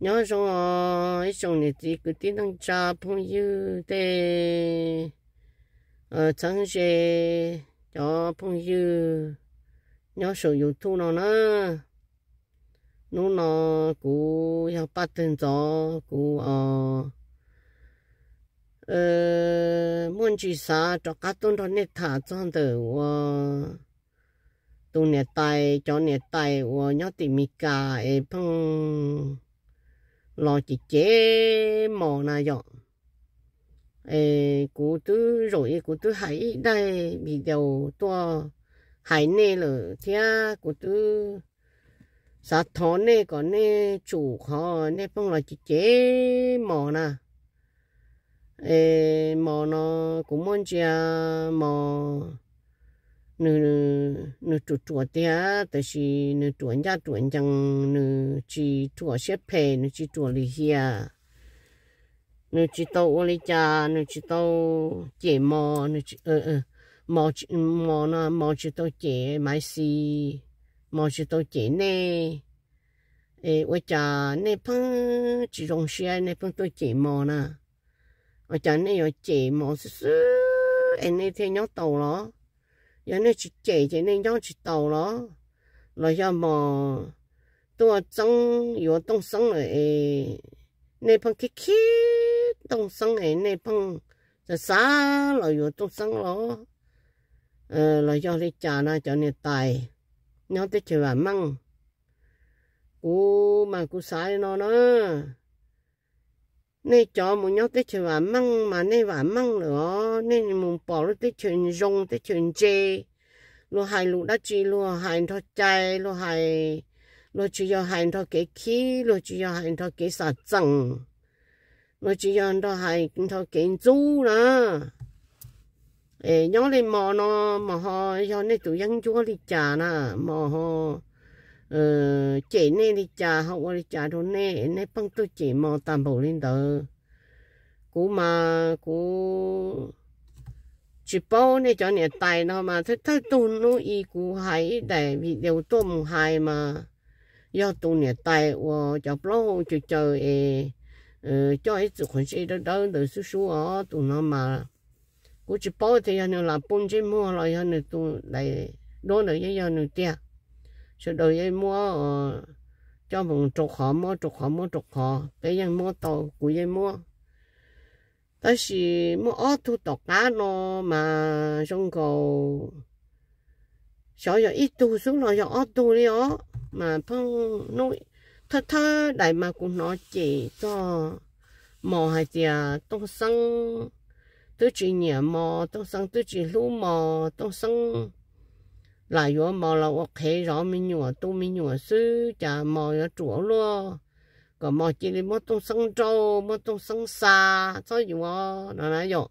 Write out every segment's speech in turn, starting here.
nhớ xong à xong này thì cứ tin đang cha phong yêu thế ờ chẳng chế cho phong yêu nhớ sử dụng thu nó nữa nó nó cú học bắt tên cho cú ờ ờ muốn chỉ sa cho cá tôm đó nét thả cho anh tử ờ, tụ nét tay cho nét tay và nhớ tìm mì cà ấy phong lo chỉ chế mò na dọn ê cú tứ rồi cú tứ hãy đây bị đầu to hãy nê lở thia cú tứ sa thó nê còn nê chủ họ nê phong là chỉ chế mò na ê mò nó cũng muốn chia mò nữ nữ chủ chủ địa thì là nữ chủ nhà chủ chẳng nữ chỉ chủ xếp phê nữ chỉ chủ lì hia nữ chỉ tàu ô lì cha nữ chỉ tàu chế mò nữ chỉ ờ ờ mò chỉ mò na, mò chỉ tàu chế máy xì mò chỉ tàu chế nè ê ô cha nè phăng chỉ rong xe nè phăng tàu chế mò na, ô cha nè ô chế mò sứ sứ em nè thấy nhau tàu đó 原来去解决那样去到了，那下嘛，都种有动生了诶，那帮去去动生诶，那帮就啥了有动生了，呃，那下你家呢叫你带，你要得去玩梦，我嘛我啥呢呢？nên cho một nhóm tới chơi và măng mà nên và măng nữa nên mùng bỏ nó tới chuyện rong tới chuyện chê lo hai lũ đã chỉ lo hai thọ chay lo hai lo chỉ do hai thọ cái khí lo chỉ do hai thọ cái sạt chẳng lo chỉ do thọ hai thọ cái chú nữa ê nhóm lên mò nó mà họ do nên tụi dân chúa đi trả nè mò họ Ờ, chị nè đi chà học đi chà thôi nè nè bằng tôi chị mò tạm bộ lên đó cú mà cú chỉ bao nè cho nè tài nó mà thế thế tu nó y cú hay để vì điều tôm hay mà do tu nè tài và cho bao chỉ chờ e cho ấy chụp hình xe đó đó để số số ở tụ nó mà cú chỉ bao thì anh là bốn chỉ mua rồi anh tu lại đó là cái anh nữa tiếc sự đồ dây mua ờ, cho vùng trục họ mua trục họ mua trục họ bây giờ mua tàu của dây mua đó là mua ô tô tàu cá nó mà xong cầu sợ giờ ít tu xuống nó giờ ở tu đi ó mà phong nói thơ thơ đại mà cũng nói chỉ cho mò hay gì à tông sân tôi chỉ nhẹ mò tông sân tôi chỉ lú mò tông sân là yo mò là ok rõ mình nhua tu mình nhua sư chả mò yo chúa luôn còn mò chỉ đi mò tung sông trâu mò tung sông xa sao gì mà nó nói yo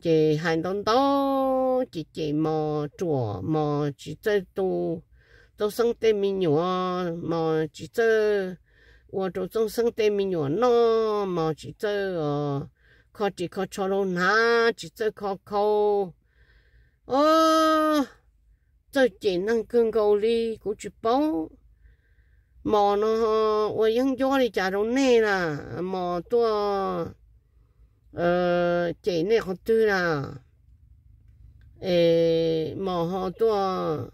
chỉ hành động đó chỉ chỉ mò chúa mò chỉ chơi tu tu sông tây mình nhua mò chỉ chơi 我做众生对面缘咯，冇去做哦，靠只靠错路哪，只做靠靠，哦。这只能跟狗哩过去包。mò nó ôi yên gió thì chả đâu nè là mò ờ chạy nè họ tư là ê mò họ tua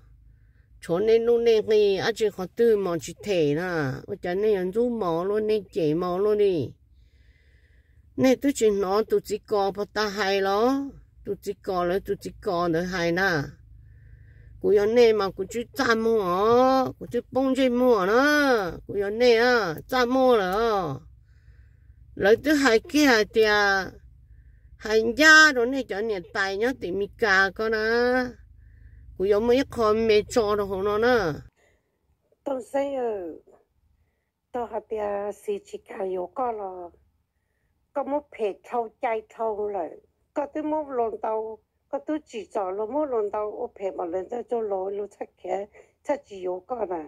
chỗ nè nu nè cái á chỉ họ tư chỉ thể là ôi chả nè anh du mò luôn nè chạy đi nè tôi chỉ nói tôi chỉ có bắt ta hay lo tôi chỉ có là tôi chỉ có được hay na mà chú chú bông nè à à rồi lại thứ hai kia hai tia hai gia rồi này cho nên tài nhau thì mi cả con á cụ giống mấy con mẹ cho nó hồ nó nè tao say ở tôi hai tia si chỉ cả yếu có là có một phe thâu chạy thâu rồi có thứ một lon tàu có tu chỉ cho lo mo lon tao ô phê mà lần cho cho lo lo chắc khe chắc chỉ yếu cả nè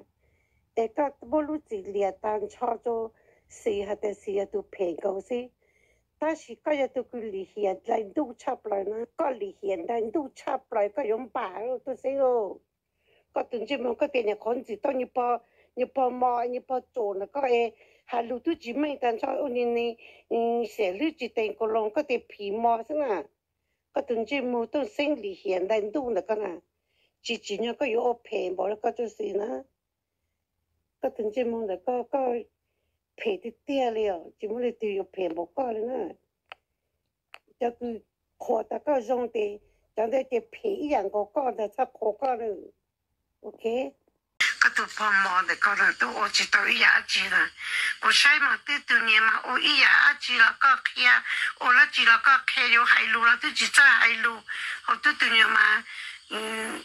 e cả mỗi lu chỉ liệt tan cho cho sĩ hạt tế sĩ hạt tu phê cầu sĩ ta chỉ có giờ tu cứ lì hiện lên tu chắp lại nè có lì hiện lên tu chắp lại có giống bả rồi tu sĩ rồi có từng chỉ mong có tiền nhà con chỉ tao như bao như bao mò như bao chỗ nè có e hà lu tu chỉ mấy tan cho ôn nè sẽ lu chỉ tiền cô long có tiền phì mò thế à 个东西么都生理现，代都那个呐，几猪年个肉片，无那个就是呢，个东西么那个个片的掉了就么得都有片不过了呢？就佮扩大搞上的，上点就片一样个搞，的才可搞了。OK。ka tu po mo de ko na tu o chi to i a chi na ko sai ma te tu ni ma o i a chi la ka khia o la chi la ka khe yo hai lu la tu chi cha hai lu o tu tu ni ma mm,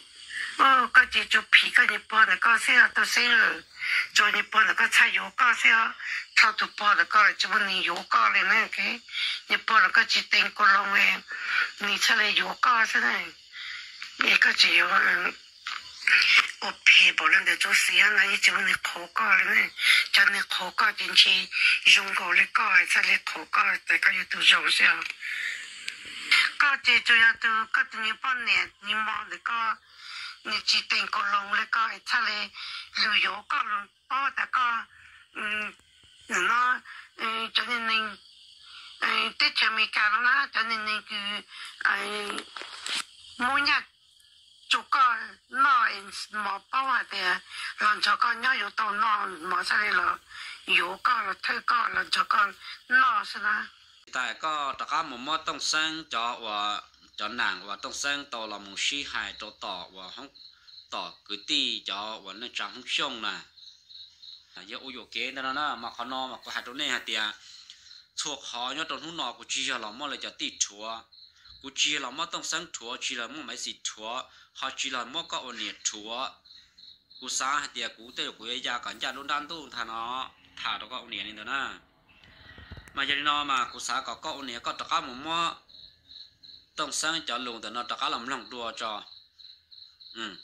o ka chú chu pi ka ni po de ka se a to se yo cho ni po de ka cha yo ka se a cha tu po de ka chi bu ni yo ka le ne ke ni po de ka chi ten ko long e ni cha le yo ka se ne 你个只有。我皮不能得做实验啊！你叫你考高了你叫你考高进去，用的高搞，再嘞课搞，大家要多想了。高这就要都搞点，你把你你忙嘞高，你去电工高还再来旅游了？搞大高，嗯，那么嗯，再呢呢哎，再就米家了啦，再呢呢就哎，摩牙。chú con nói mà bảo là để làm cho con nhớ yếu tố nó mà sao đây là yếu con là thôi con làm cho con nó sao đó tại có tất cả một mối tông sang cho và cho nàng và tông sang tàu là một sĩ hài cho tỏ và không tỏ cứ ti cho và nó chẳng không xong là giờ ôi kế đó nó mà khó nó mà có hạt đồ này hạt tiền thuộc họ nhớ trong hôm nọ của chị là mà là cho ti chúa của chị là mà tông sang chúa chị là mà mấy gì chúa họ chỉ là mua có ổn nhiệt chúa cú sa thì cú tê cú ấy già cảnh chặt luôn đan tu thà nó thà đó có ổn nhiệt này đó na mà giờ nó mà cú sa có có ổn nhiệt có tất cả một mua tông sáng cho luôn thì nó tất cả là làm lòng đua cho ừ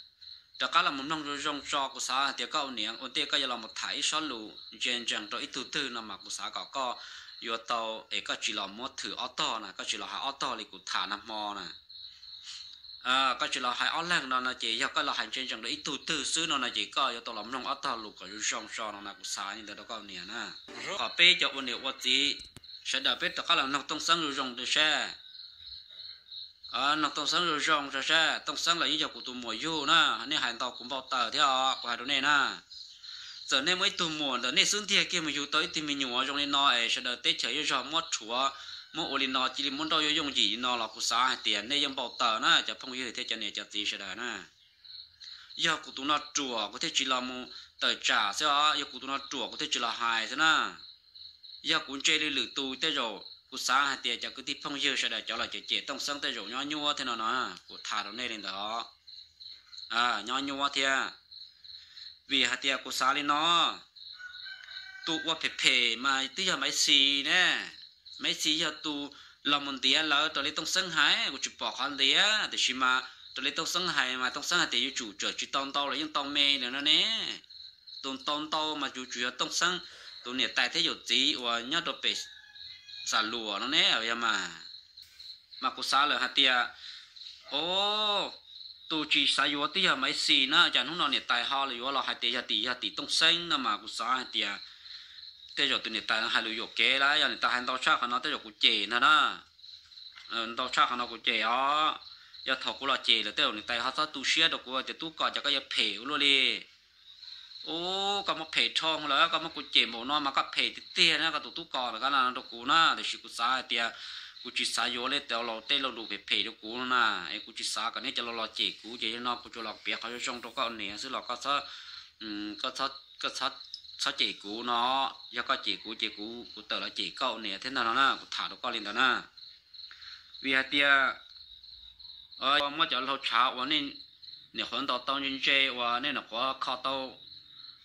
tất cả là một nông đua trong cho của xã thì các ông niệm ông tiếc cái là một thái số lu trên chẳng rồi ít thứ tư là mà cú sa có có yếu tàu ấy các chỉ là một thử auto nè, này các chỉ là hạ ô thì cú thả năm mò nè à có chỉ là hai online nó là chỉ do có là hành trên trong đấy từ từ xứ nó là chỉ có do tôi làm nông ở ta lục ở dùng song song nó là cũng sai như thế đó có nè na có bé cho vấn đề vật gì sẽ đợi bé tất cả là nông tông sáng rồi dùng được xe à nông tông sáng rồi dùng được xe tông sáng là những giờ của tụi mùa du na nên hành tàu cũng bao tờ theo của hai đứa này na giờ nên mới tụi mùa giờ nên xuống thiệt kia mà du tới thì mình nhổ trong nên nói sẽ đợi tết trời rồi mất chúa mỗi ô linh nó chỉ muốn đâu dùng gì nó là cụ xã hay tiền nên dùng bảo tờ na cho phong như thế cho nên cho gì sẽ đời na giờ cụ tụi nó chùa có thể chỉ là một tờ trả sẽ giờ cụ tụi nó chùa có thể chỉ là hài thế na giờ cũng chơi đi lử tù tới rồi cụ xã hay tiền cho cứ tiếp phong như sẽ đời cho là chỉ chỉ tông sân tới rồi nhỏ nhua thế nào nó cụ thả nó nên đó à nhỏ nhua thế à. vì hạt tiền cụ xã lên nó tụ qua phê phê mà tí giờ máy xì nè mấy xí cho tu lòng mình tía lỡ tôi lấy tông sân hải của chụp bỏ con tía thì xí mà tôi lấy tông sân hải mà tông sân hải thì chủ trở chỉ tông tao là những tông mê nữa nó nè tông tông tao mà chủ chủ là tông sân tôi nè tại thế dụ trí, và nhớ đồ bể xả lúa nó nè vậy mà mà cô xả lỡ hạt tía ô tu chỉ xả yếu tía mấy xí nó chẳng hôm nọ nè tại họ là yếu là hạt tía hạt tía hạt tía tông sân nó mà cô xả hạt tía แต่จอดตัวนี้ตายหายเลยหยกเก๋แล้วอย่นี้ตายหันตอชาขนาดแต่จอดกูเจนะนะเออตอชาขนาดกูเจอ๋อยาถอกกูละเจเลยแต่จอนี่ตายเขาซะตู้เชียดกูจะตู้ก่อนจะก็จะเผวเลยโอ้ก็มาเผจช่องแล้วก็มากูเจหมอนอนมาก็เพจเตี้ยนะก็ตุ๊ตุ๊กอแล้วก็นั่นตัวกูนะเดี๋ยวชิกุซาเตียกูจิสายโยเลยแต่เราเต้เราดูเผยเพจตกูนะไอ้กูจิสากันนี่จะเราเราเจกูเจยนอกกูจะหลอกเปียเขาจะช่องตัวก็เหนียซึ่งเราก็ซะอืมก็ซะก็ซะ sao chỉ cú nó do có chỉ cú chỉ cú cú tờ là chỉ cậu nè thế nào nó na cú thả được con lên đó na vì hạt tia ờ mà cho lâu cháo và nên nè hôn tàu tàu nhân chế và nên là có khó tàu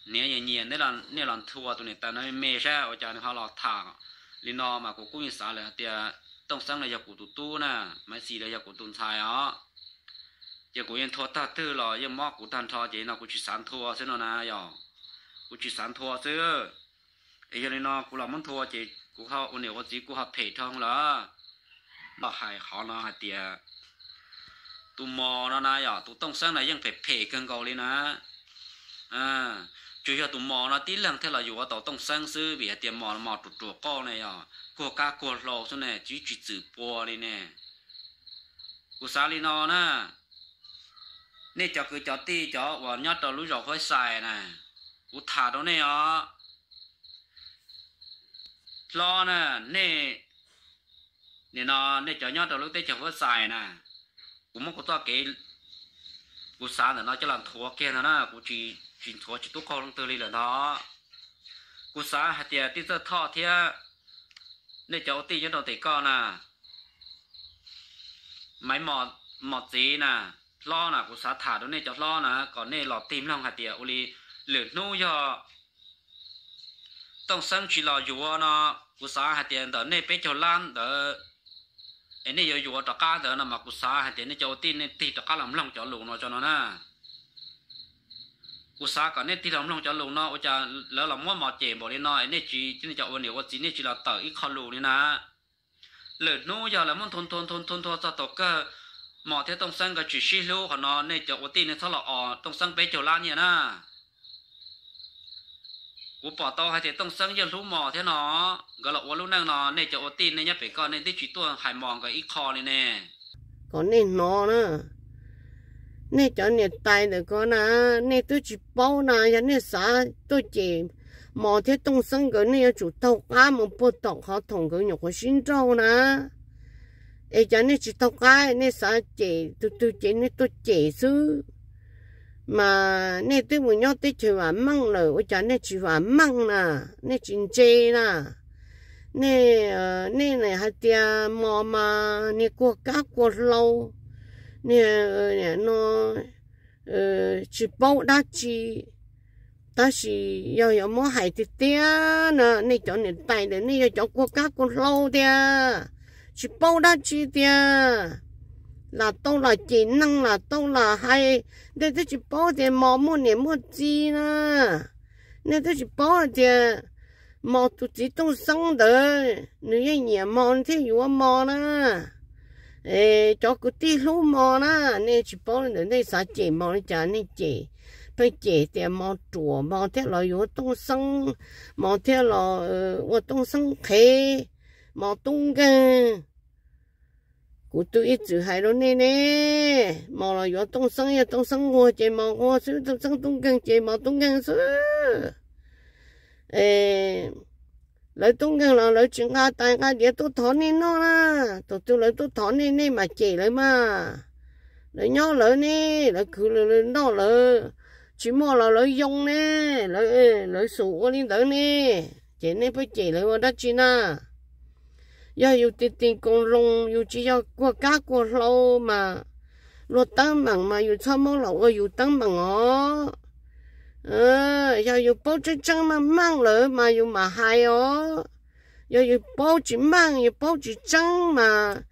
nè nhẹ nhẹ nên là nên là thua tụi nè ta nói mê ra ở cho nên họ lọt thả lên nó mà cú cũng như sao là tia tông sáng là do cú tụ tu nè máy xì là do cú tụn xài á giờ cú yên thua ta tư rồi giờ mắc cú tan thọ chỉ nó cú chỉ sáng thua thế nào na rồi กูจีสารทัวซื้อไอ้ยันนอกูหลอมันทัวจีกูเขาอุนเดียวจีกูเขาเพจทองละบ่หายเขานอหายเตียตูมอนะนะอย่าตูต้องสร้างอะไรยังเพจเพจกันเกาเลยนะอ่าจุยตูมอนะตีหลังเท่าเราอยู่ว่าต่อต้องสร้างซื้อเบียเตียมอมอตุตัวก้อเนี่ยอย่ากูกล้ากลัวเราซะเนี่ยจีจีจือปัวเลยเนี่ยกูสาลีนอนะนี่จะคือจอตีจอว่าญาติเรารู้จักค่อยใส่นะ u thả đó nè ó lo nè nè nè nó nè chở nhau đầu lúc tết chở vớt xài nè cũng mong có to cái u sáng là nó cho làm thua kia nó nè cũng chỉ chỉ thua chỉ tốt con tư li là nó cũng sáng hạt tiền tí giờ thọ thế nè cháu tí cho đầu tỷ con nè máy mọt mọt gì nè lo nè cũng sáng thả đó nè cháu lo nè còn nè lọt tim lòng hạt tiền u li lửa nô yo, tông sân chỉ là dù nó cú sa hạt tiền đó nên bé cho lan đó anh ấy giờ dù đó cá đó nó mà cú sa hạt tiền nó cho tin nên tì đó cá làm lòng cho lù nó cho nó nè, cú sa cả nên tì làm lòng cho lù nó ôi cha lỡ làm mua mỏ chè bỏ đi nó anh ấy chỉ chỉ cho ôn cái gì nên chỉ là tờ ít khâu lù đi na lửa nô giờ là muốn thôn thôn thôn thôn thôn cho tộc cơ mỏ thế tông sân cái chỉ xí lưu của nó nên cho ôn tin nên thọ là ở tông sân bé cho lan nhỉ na của bỏ tàu hay thế tông sáng giờ lú mò thế nó gọi là ô lú năng nó này cho ô tin nên nhá phải con nên tí chỉ tua hải mòn cái ít kho này nè còn nên nó nữa nên cho nè tay được con à nên tôi chỉ bao nà ya nên xã tôi chỉ mò thế tông sáng cái nên chủ tàu cá mà bộ tàu họ thùng cái nhục của xin trâu nè ai cho nè chỉ tàu cá nè xã chỉ tôi tôi chỉ nè tôi chỉ xứ mà nè tôi muốn nhau tôi chỉ hòa măng rồi tôi chả nè chỉ hòa măng nà nè chín chê nà nè nè ờ, này hạt tia mò mà nè qua cá qua lâu ờ, ờ, nè nè nó chỉ bao đa chỉ ta chỉ có yêu mò hải tia tia nè nè cho nè tay để nè cho qua cá qua lâu tia chỉ bao đa chỉ tia là tô là chỉ năng là tô là hay nên tôi chỉ bỏ thì mò mua nè mua chi nữa nên tôi chỉ bỏ thì mò tụ chỉ tô sống đỡ nữ nhân nhà mò thì yếu mò nè, ê cho cái tí lú mò nữa nên chỉ bỏ nữa nên sao chỉ mò nên chả nên chỉ phải chỉ thì mò chùa mò thế là yếu tô sống mò thế là ờ đông sống khí, mò đông cái cụ tôi ít chữ hai đó nè nè mà là do tông sáng ya tông sáng ngô chế mà hoa sư tông sáng tông căng chế mà tông căng sư ê lấy tông căng là lấy chuyện ngã tại ngã địa tôi thón nè nó là tôi tôi lấy tôi thón nè nè mà chế lấy mà lấy nhau lấy nè lấy cứ lấy nó lấy chỉ mua là lấy dùng nè lấy lấy sủ lên tới nè chế nè phải chế lấy vào đất chi na 要有点点工农，有只要国家过路嘛，落登门嘛，有草木楼啊，有登门哦，嗯，要有包真真嘛，忙了嘛，有嘛嗨哦，要有包子忙，有包子蒸嘛。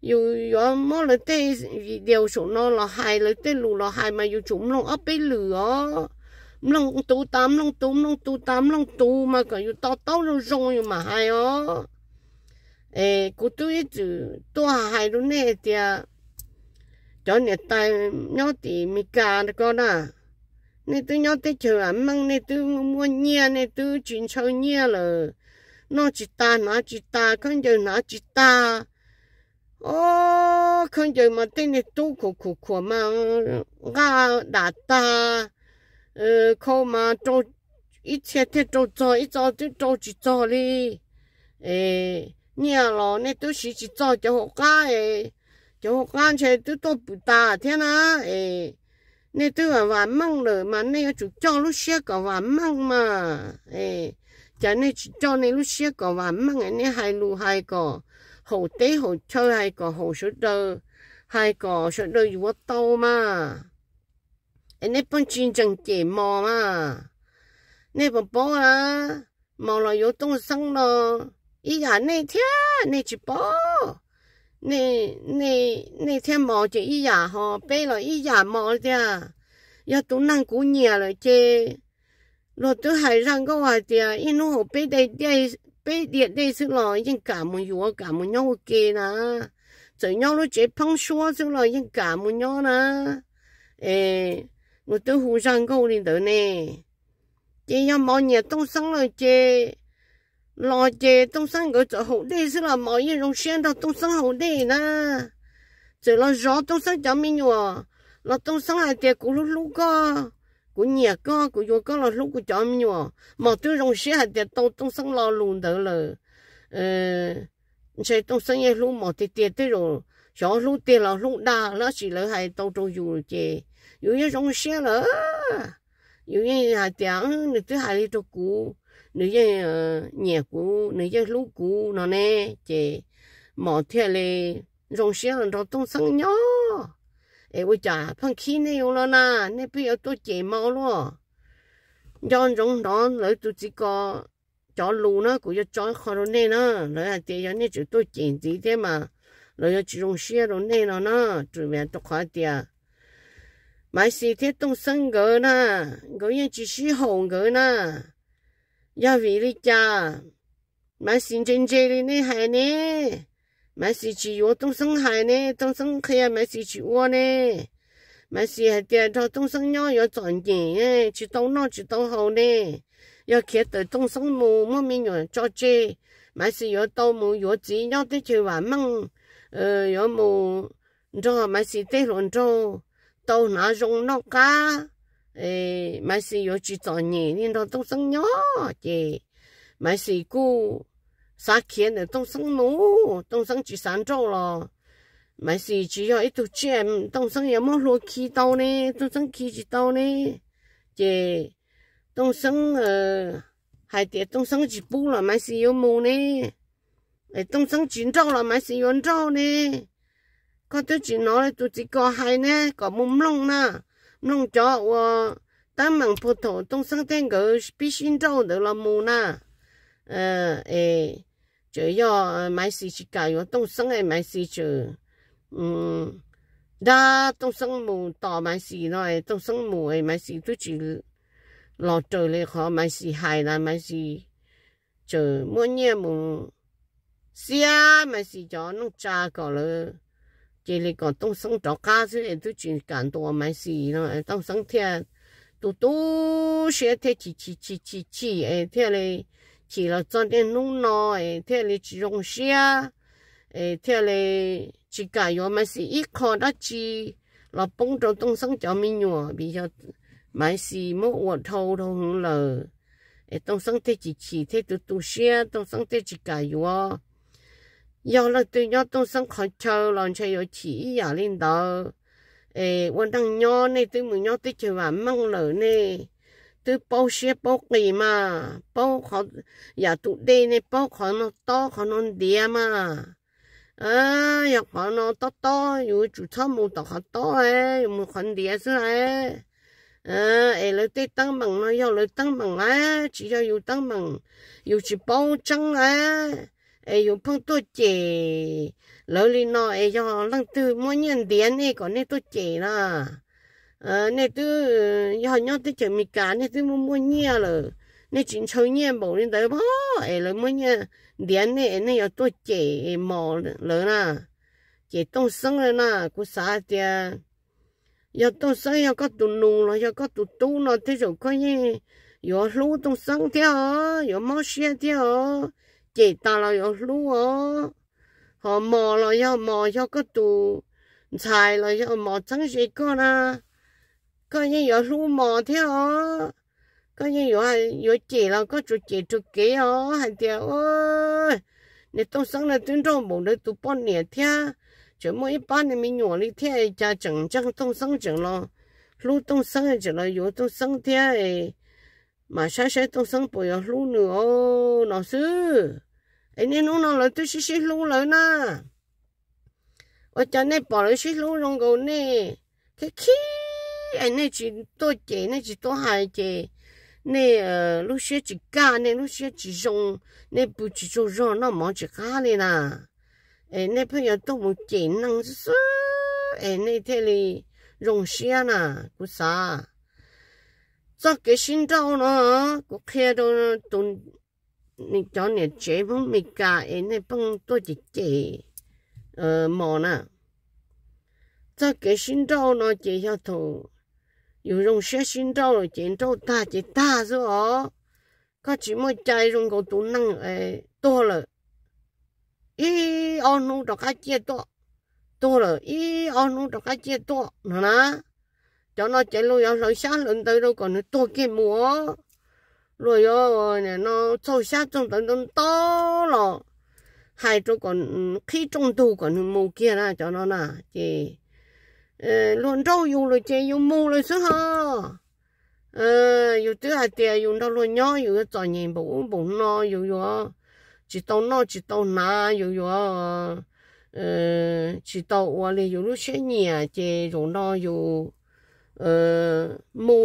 有有么了对 điều số nó là hai là tê lù là hai mà yêu chúng lòng ấp bê lửa lòng tu tám lòng tu lòng tu tám lòng tu mà cả yêu to to rồi rong yêu mà hai ó 诶，古都一直多下海路呢只，cho nên tay nhau thì mi cả được con à, tôi nhau tới chờ ăn măng tôi mua nhia nên tôi chuyển sau nhia là nó chỉ ta nó chỉ ta không giờ nó chỉ ta, ô không giờ mà tên này tu khổ khổ khổ mà ga đã ta, ờ khô mà trâu ít xe thế trâu trâu ít trâu chứ trâu chỉ trâu đi, ê nhà lo nè tôi chỉ chỉ cho cho họ cá ấy cho họ cá chơi tôi tôi bự ta thế na ấy nè tôi là vạn măng rồi mà nè chủ cho lúc xe cả vạn măng mà ấy cho nè chỉ cho nè lúc xe cả vạn măng ấy nè hai lu hai cò hồ tế hồ chơi hai cò hồ sốt đơ hai cò sốt đơ vừa tàu mà ấy nè bông chim chẳng chè mò mà nè bông bó à mò là yếu tung sáng lo ý hả này thế này chỉ bỏ này này này thế ý hả họ bây là ý hả mò thế ya à. tụ năng cú nhà rồi chứ rồi tôi hay rằng có hoài thế ý nó họ bây đây đây bây địa đây sự lo nhưng cả một yếu cả một nhau kia nè rồi nhau nó chỉ phăng xua sự lo nhưng cả một nhau nè ê rồi tôi hú rằng câu đi tới nè chỉ nhau mò nhà tôi sống rồi chứ lo chè tông sang cái chỗ hậu đi sẽ là mọi người rong xuyên đâu tông sang hậu đi nè chỉ là gió tông sang chấm mình nhở là tông sang là tiền cũng lúc lúc co cũng nhẹ co cũng vô co là lúc cũng chấm mình nhở mà tôi rong xuyên là tiền tông tông sang lo luôn đó chỉ tông sang như lúc mà tiền tiền tới rồi gió lúc tiền là lúc đa nó chỉ là hai tông trong dù chè dù như rong xuyên là thì tôi hai đi cho cũ nếu như ờ, nhà cũ nếu như lũ cũ nó nè chị mỏ thiệt là rong xe là nó tung sang nhỏ ấy bây giờ phân khí này rồi là na nên bây giờ tôi chị mau luôn do rong đó lấy tôi chỉ có cho lù nó cũng cho cho khó rồi nè nó lấy là tiền cho nên chỉ tôi chị gì thế mà lấy chỉ rong xe rồi nè nó nó chỉ về tôi khỏi tiền mà xí thế tung sang gỡ na gỡ như chỉ xí hồng gỡ na 要为你家，买新真真的呢还呢，买是去我东上海呢，东上海呀买是去我呢，买是还点到东上要要赚钱哎，去东南去东后呢，要看到东上木木面人做这，买是要到木要钱要得去玩梦，呃要木，你知道买是得龙舟，到哪容那家。ê mai xì yo chỉ tỏ nhỉ nên đó tông sang nhỏ chị mai xì cú sa khiến để tông sang nú tông sang chỉ sản chỉ yo ít tu chém tông sang yếm mò khí tàu nè tông khí chỉ tàu nè chị tông sang ờ hai tiệt tông sang chỉ bu là mai xì yo mù nè ê tông sang chín trâu là mai xì yo trâu chỉ nói là tôi chỉ có hai nè có mồm lông 弄着我当门葡萄东山天狗必须找的了么呢？呃，诶，就要买西去搞，要东山诶买西就，嗯，那东山木大买西咯，诶，东山木诶买西都住落着咧，可买西海啦，买西就么嘢木，是啊，买西就弄炸过了。chỉ là còn tông sống trọ cá chứ em tôi chuyện cảm đồ mấy nó em tông sống thiệt tu tu sẽ chỉ chỉ chỉ chỉ thế này chỉ là cho nên nung nọ thế này chỉ dùng xe thế này chỉ cả yếu mấy gì ít khó chỉ là bông trâu tông sống cho mình nhỏ bây giờ mấy gì mất uổng thâu đâu không lờ em tông sống chỉ chỉ thế tu tu xe tông sống thế chỉ cả yếu 有了对要都上开车，然后有起呀领导，诶，我当鸟呢，对母鸟对就玩梦了呢，对包些包给嘛，包好呀都对呢，包好那多好那点嘛，啊，要好那多多，有主草木多好多哎，有木很点出来，啊，哎，了对当门了，要了当门啊，只要有当门，有去包装啊。ai dùng phong tổ chè lỡ li nó ai cho lăng tư mỗi nhân tiền này còn này tổ chè là ờ này tư do nhau tư chè mì cá này tư mua mua nhia rồi này chính chơi nhia bảo lên tới bó ai lỡ mỗi nhân tiền này này giờ tôi chè mò rồi là chè tông sưng rồi là cú xả tiền giờ tông sưng giờ có tụ nùng rồi giờ có tụ tu nó thế rồi coi như giờ lú tông sưng theo giờ máu xe theo chỉ ta là yo ó, họ mò là yo mò yo cái tù chài là yo mò trắng gì con à coi như yo lúa mò thế ó coi như yo yo chỉ là có chủ chỉ chủ kế ó hàng tiệt ó, nè tôi sáng là tuyên trong bộ đấy tụ bao nhiêu thế chỉ mỗi ba nè mình nhỏ đi thế cha chẳng chẳng tôi sáng chẳng lo lúa tôi sáng chẳng lo yo tôi sáng thế mà sao sao tôi sống bồi ở lũ nữa nó sư anh nên nó là tôi xí xí lũ lớn na ở cho nên bỏ lũ xí lũ rong gấu nè cái khi anh nên chỉ tổ chế nên chỉ tổ hại chế nè lũ xe chỉ cá nè lũ xe chỉ rong nè bù chỉ rong rong nó mỏ chỉ cá đi na, anh nên bây giờ tôi muốn chế năng sư anh nên thế này rong xe na, cú sao sao cái xin đâu nó có khi đâu tụng mình cho nè chế bông mình cả ấy nè bông tôi ờ mò nè sao cái xin đâu nó chế cho thù dùng xe xin đâu rồi chế đâu ta chế ta rồi có chỉ mới chạy dùng cái tụng năng ấy to rồi ý ông nó đó cái chế to to rồi ý ông nó đó cái chế to nữa nè cho nó chạy lôi áo lôi sáng lên tới đâu còn nó to kia múa rồi rồi ờ, nè nó sâu sát trong tận tận to lọ hai chỗ còn ừ, khi trong tù còn mù kia ra cho nó nè chị ờ, luôn đâu dùng rồi chị dùng mù rồi xứ ha ờ dùng thứ hai tiền dùng đâu luôn nhỏ dùng cho nhìn bụng bụng nó, dùng dùng chỉ tao no chỉ tao na dùng dùng ờ chỉ tao qua đi dùng lúc sẽ nhẹ à, chị dùng no dùng mù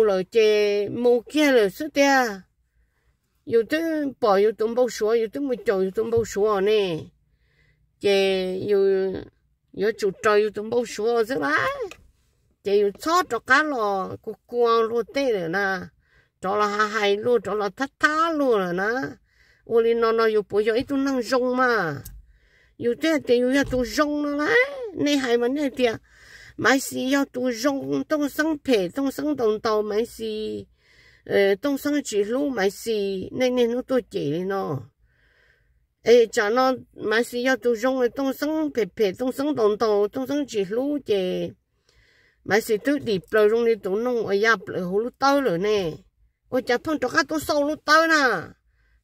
lo là mù mua kia là sức ta yêu à. thứ bỏ yêu tụng bao số yêu thứ mới chọn yêu tụng bao số nè chè yêu yêu chủ trời yêu tụng bao số rất là chè yêu chó cho cá lò cô cô luôn tê rồi nè cho lo hai hay luôn cho là thắt thá luôn rồi nè ô li nó nó yêu bố yêu tụng năng rong mà yêu thế thì yêu tụng rong nó lá nè hai mà nè tiệt 买是要读用东升培东升东道买是，呃东升指路买是，那年都多几了呢。哎，讲了买是要读用的东升培培东升东道东升指路的，买是都里边用的都弄哎呀，不好路到了呢。我讲碰着他都收路到呢，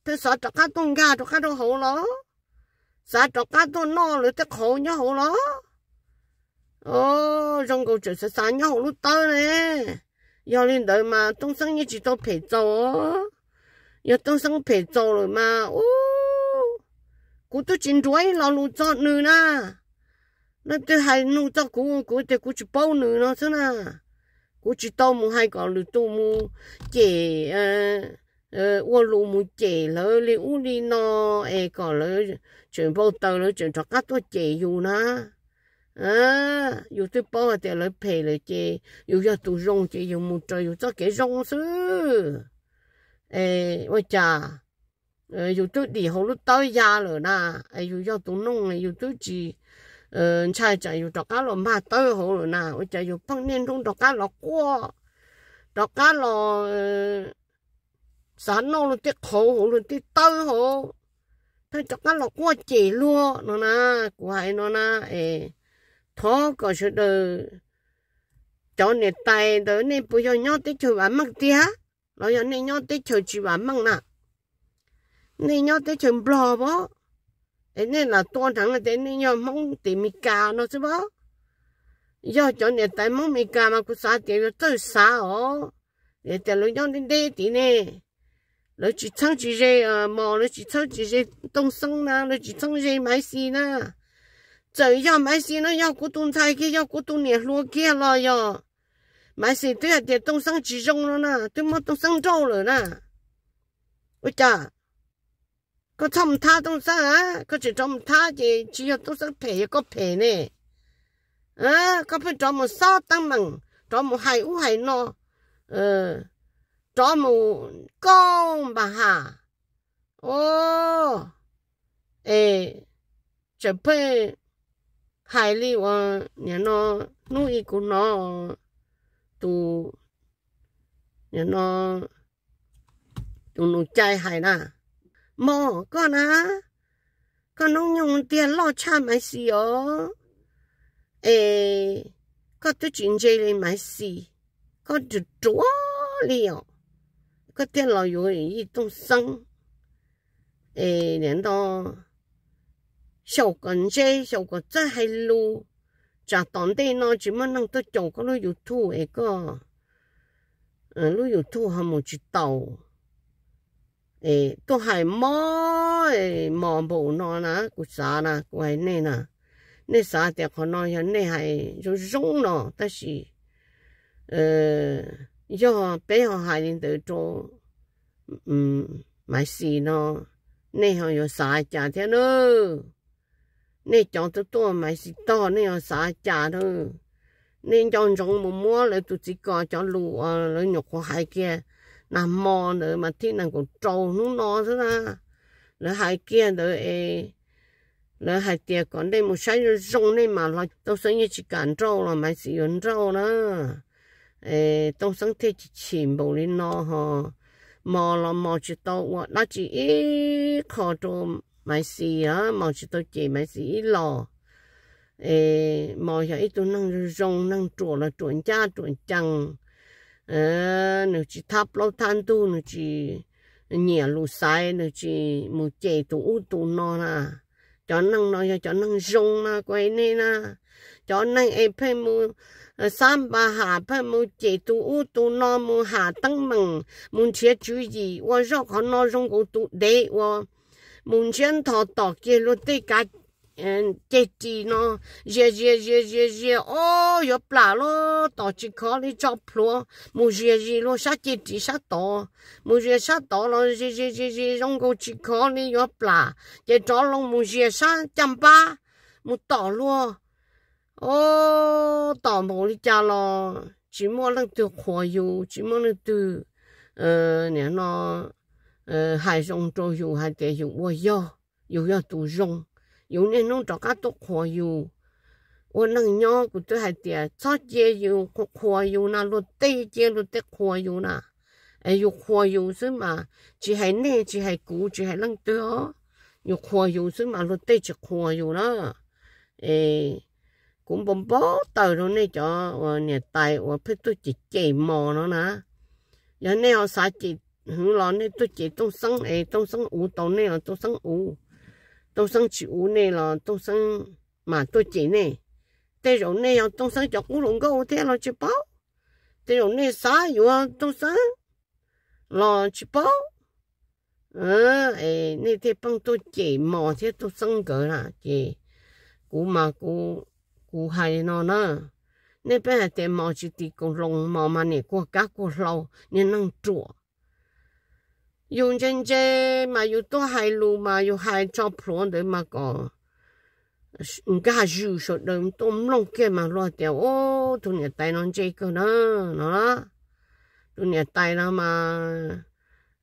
他啥着他东家着他都好了，啥着他都闹了，他好也好了。哦，让我就是三年好路到嘞，幺零头嘛，东升一直都陪着哦，要东升陪着了嘛，哦，我都真追老路走你啦，那都还路走古古的古去包你了是啦，古去到木还搞路多木姐呃。呃，我路木姐了，你屋里呢？哎，搞了，全部到了，全做噶多姐有呢。à dù tôi bỏ để lấy phe lấy chứ dù cho tôi rong chứ dù muốn chơi dù cho cái rong chứ ê ôi cha ờ dù tôi đi hậu lúc tới nhà rồi na ê dù cho tôi nông này dù tôi chỉ ờ cha cha dù cho cá lò mà tới hậu rồi na ôi cha dù phong niên trong cho cá lò qua cho cá lò sản nông luôn tiếc khổ luôn tiếc tới hậu thôi cho cá lò qua chỉ luôn nó na của hai nó na ê thó có sự đồ cho nè tay đó nè bây giờ nhau tới chơi bán mắc tía nó giờ nè nhau tới chơi chỉ bán mắc nè nè nhau tới chơi bò bò, thế nên là to thằng là thế nên nhau mong tìm mì cà nó chứ bò, giờ cho nè tay mong mì cà mà cũng xả tiền rồi tới xả ó để tiền lúc nhau đến đây thì nè nó chỉ thằng chỉ dây ờ, mò nó chỉ thằng chỉ dây đông sông na nó chỉ thằng dây máy xì na trời giờ mấy xin nó giờ cũng tung thay kia giờ cũng tung nhẹ lúa kia lo giờ mấy xin tôi để tung sang chỉ rong nó nè rồi nè ôi cha có chăm tha tung sang á có chỉ chỉ chỉ giờ tung sang phê có à có phải cho một sao tăng mừng cho một u hai nó ờ cho một con bà hà ô ê 这辈。hai li wa nhà nó nuôi y của nó tu nhà nó tu nu chạy hai na mò con á con nông dùng tiền lo cha mày xì ó ê con tu chuyện gì lên mày xì có tu chúa liền con tiền lo rồi y tung sân ê nhà nó 小跟这小个这还路，在当地呢，只么能到中国路有土一个，嗯，路有土还没知道，诶，都还冇诶，冇冇那那个啥啦，个还那啦，那啥的可能要那还就用了，但是，呃，要别个还能得做，嗯，买事咯，那还有啥家庭咯。你讲得多咪是多，你要啥价的？你讲种么么了，就只讲讲路啊，了肉个海嘅，那么了嘛天能够做弄咯是啦，了海嘅了诶，了海嘅讲你冇使要种你嘛了，都想要去干做了，咪是人做啦，诶，都想睇住全部你咯嗬，冇了冇知道我那只一靠中。mấy xì á mà chỉ tôi chỉ mấy xì lò ê mà giờ ít tôi năng rong năng chuột là chuột cha chuột chăng, ờ nó chỉ tháp lâu than tu nó chỉ nhẹ lù sai nó chỉ một chế tu u tu nó là cho năng nó cho cho năng rong mà quay nè na cho năng ai phải mu ờ, sam ba hà phải mu chế tu u tu nó mu hà tăng mừng mu chế chú gì, wo róc họ nó rong của tu đế wo mình chân thọ tỏ kia luôn tê cả tê ừ, tì nó dê dê dê dê dê ô yo plà lo tỏ chỉ khó đi cho plua muốn dê dê lo sát tê tì sát tỏ muốn dê sát tỏ lo dê dê dê dê trong cô chỉ khó đi yo plà dê cho lo muốn dê sát chăm ba muốn tỏ lo ô tỏ mồ đi cha lo chỉ mua lăng từ khóa yêu chỉ mua lăng từ ờ nè nó 呃，还用做有还得有我要，有要读用，有那弄找个都可有。我能鸟古都还得，早节有可有那路对节路得可有那，哎有可有是嘛？只系内只系古只系能对哦，有可有是嘛？路对只可有啦，哎。cũng bấm bó tờ rồi nè cho nhà tài và phải tôi chỉ chạy mò nó nè giờ nè họ xả chỉ hứa lo nè tôi chỉ tôi sống này tôi sống ủ tổ nè, là tôi sống ủ tôi sống chỉ ủ này là tôi sống mà tôi chỉ nè, thế rồi nè, là tôi sống cho cũng lùng câu thế là chỉ bao thế rồi này xá rồi tôi sống là chỉ bao ờ ấy nè thế bằng tôi chỉ mò thế tôi sống cỡ là chỉ cú mà cú cú hay nó nè nên bây giờ thì mò chỉ thì con lùng mò mà nè qua cá qua lâu nè năng chuột 用正正嘛要多海路嘛要海照破的嘛个，人家住宿的都唔弄嘅嘛落掉哦，都你带侬这个啦，喏，都你带啦嘛，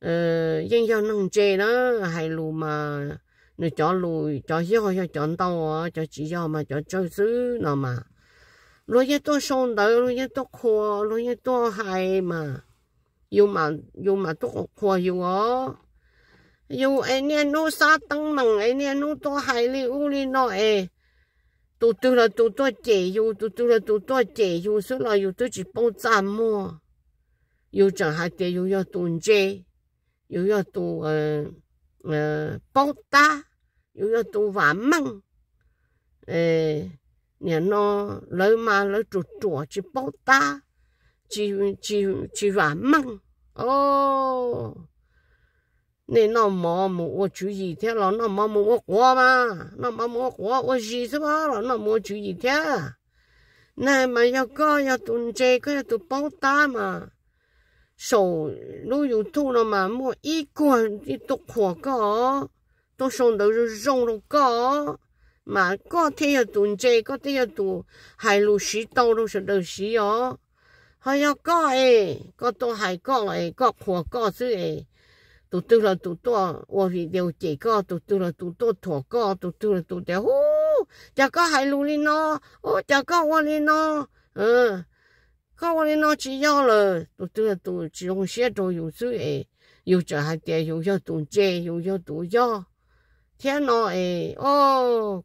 呃，应要弄这啦海路嘛，你找路找些好像找到啊，找只要嘛找找书喏嘛，落一多上头，落一多看，落一多海嘛。要嘛要嘛都學過要我。要誒呢 no 沙燈盟誒呢 no 多係呢烏呢諾誒。都對啦，都多謝要，都對啦，都多謝要，所以要對住幫贊麼？要就係嘅，要要斷謝，要要都誒誒幫打，要要都話掹誒，然後攞嘛攞做做住幫打。chỉ chỉ chỉ và măng ô nên nó mò mù ô chú gì thế là nó mò mù quá mà nó mò mù ô quá ô gì thế mà là nó mò chú gì thế này mà yêu có yêu tuần chế có yêu tụi bao ta mà sổ lúc yêu thu nó mà mua ít quả đi tục khổ có tôi sống được rồi rong được có mà có thể yêu tuần chế có thể yêu tụi hai lũ sĩ tao đâu sẽ được sĩ ó hay là có ấy hay có ấy có khổ có sự tụt tư tụt to tụt tư tụt to thọ tụt tư tụt đéo hú chả có hay luôn đi nó ô chả có ừ có quan đi nó chỉ do là tụt tư tụt chỉ dùng xe đồ dùng sự ấy dùng chả hay tiền dùng cho tụt chê dùng cho tụt do thế nó ấy ô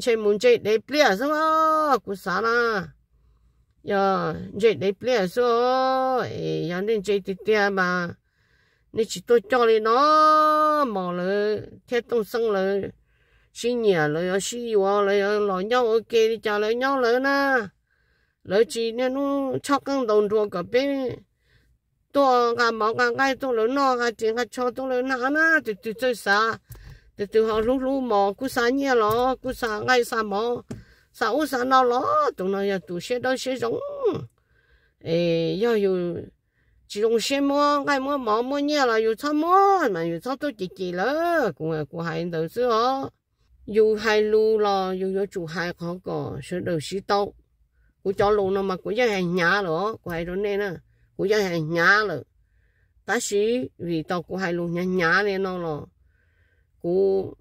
chơi muốn chơi để plea sao cú sa na giờ chơi để plea số, ấy nhận nên chơi thì tia mà nãy chỉ tôi cho lên nó mò rồi, thiết tông sưng rồi, xin nhà lỡ xin hoa rồi lo nhau ok đi chào lỡ nhau rồi na lỡ chỉ nên nó cho căng đồng ruộng cái bên tôi cả mỏ cả cái tôi lo nó cả chuyện cả cho tôi lỡ nó na thì tôi chơi sa từ từ họ lú lú mò cú sa nhia lo cú sa ngay sa mò sa u sa nào lo tụi nó giờ tụi xe đó xe giống ê giờ dù chỉ dùng xe mò ngay mò mò mò nhia là dù sao mò mà dù sao tôi chỉ chỉ lỡ cũng cũng hay đầu xưa họ dù hai lú lo dù dù chủ hai khó có sự đầu xí tàu cú cho lú nó mà cú giờ hàng nhà rồi cú hay đó nên à cú giờ hàng nhà rồi ta xí vì tàu cú hai lú nhà nhà nên nó rồi cú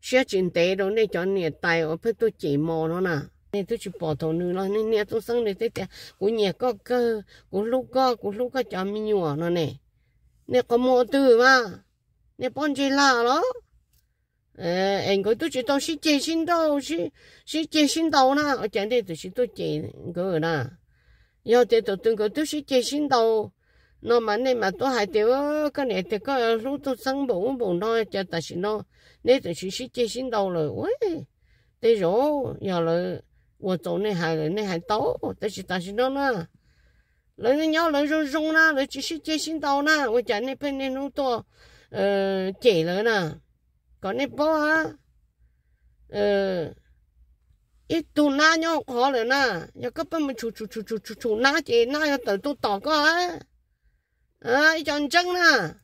xe chín tế đó nên cho nè tài ở phía tôi chỉ mò nó nè nên tôi chỉ bỏ thầu nữa nó nên nè tôi sang để tôi cú nhẹ có cơ cú lúc có cú lúc có cho mình nhua nó nè nè có mò từ mà nè bọn chơi là đó anh có tôi chỉ tôi chỉ xin đâu chỉ chỉ chơi xin đâu nè ở trên đây tôi chỉ tôi chơi cơ nè giờ tôi tôi từng có tôi chỉ chơi xin đâu nó mà nên mà tôi hai tiêu cái này thì có lúc tôi sang bộ bộ nó cho ta xin nó nếu tôi xin xin chơi xin đâu rồi ui thế rồi giờ rồi 我做那还那还多，但是但是那呢，人家鸟人肉肉呢，人只是接新刀呢，我讲那边那弄多，呃，解了呢，搞那包啊，呃，一都拿鸟好了呢，要根本没出出出出出出拿解拿要等都倒个啊。啊，一张蒸啦，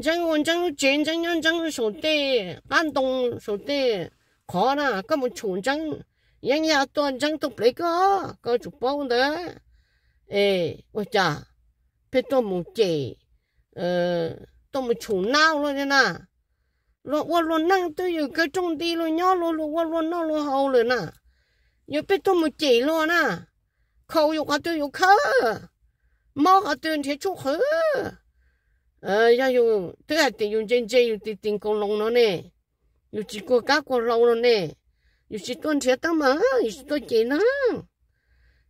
蒸完蒸卷蒸一蒸熟地，干冻熟地，可啦，根本全蒸，人家端蒸都不个，个就包的，哎，我家，别多么急，呃，多么全闹了的呐，罗我罗那都有个种地罗鸟罗罗我罗那罗好了呐，有别多么急了呐，口有啊都有口。mò ở tuyên thế chút hứ ờ ya yu tức là tiền dùng chân chân, yu tiền tiền con long nó nè yu chỉ có cá con lâu nó nè yu chỉ tuân thế tao mà yu chỉ tôi chỉ nó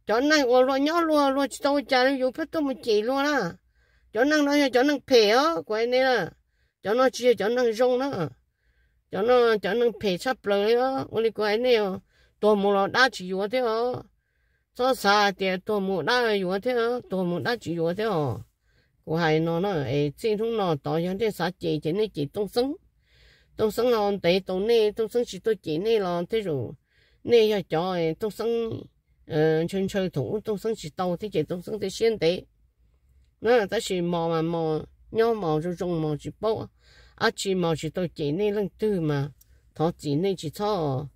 chỗ này còn lo nhỏ lo lo chỉ tôi trả yu phải tôi một chỉ luôn á chỗ năng nó cho nên phê á quay nè là chỗ nó chia chỗ năng rong nó cho nó cho nên phê sắp lời á quay này quay nè tôi muốn là đa chỉ yu thế á cho xa thì tôi muốn đã yêu thế tôi muốn đã chỉ yêu thế à cô hay nó nó ấy chỉ thông nó tỏ ra thế xã chỉ chỉ nên chỉ tung sưng tung sưng nó chỉ tôi chỉ nè là thế rồi nè ya cho ấy tung ờ chân chơi thủ tung sưng chỉ tàu thế chỉ tung sưng thế xuyên thế nó ta chỉ mò mà mò nhau mò rồi dùng mò chỉ bao à chỉ mò chỉ tôi chỉ nè lần tư mà thọ chỉ nè chỉ cho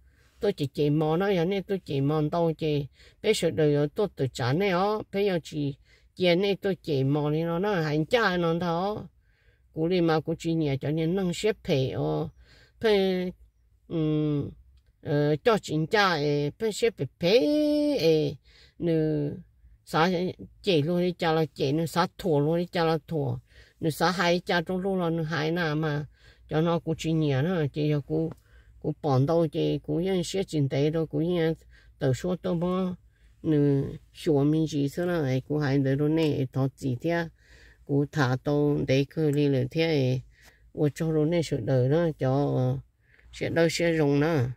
tôi chỉ chỉ mò nó giờ này tôi chỉ mò đâu chỉ bây giờ đời giờ tôi tự chán này ó bây giờ chỉ giờ này tôi chỉ mò này nó nó hành cha nó thọ cú đi mà cú chỉ nhà cho nên nâng xếp phê ó phê um ờ cho chính cha ấy phê xếp phê phê ấy nữ xã chỉ luôn đi cha là chỉ nữ xã thua luôn đi cha là thua nữ xã hai cha trong luôn là nữ hai nào mà cho nó cú chỉ nhà nó chỉ cho cú cũng bản đâu chứ cũng yên sẽ chỉnh tế đó, cũng yên tờ số đâu mà nữ xua mình chỉ số là ấy cũng hay được rồi nè thọ chỉ thế cũng thả đâu để cứ đi là thế ấy 我做了那些的呢，叫现在些用呢。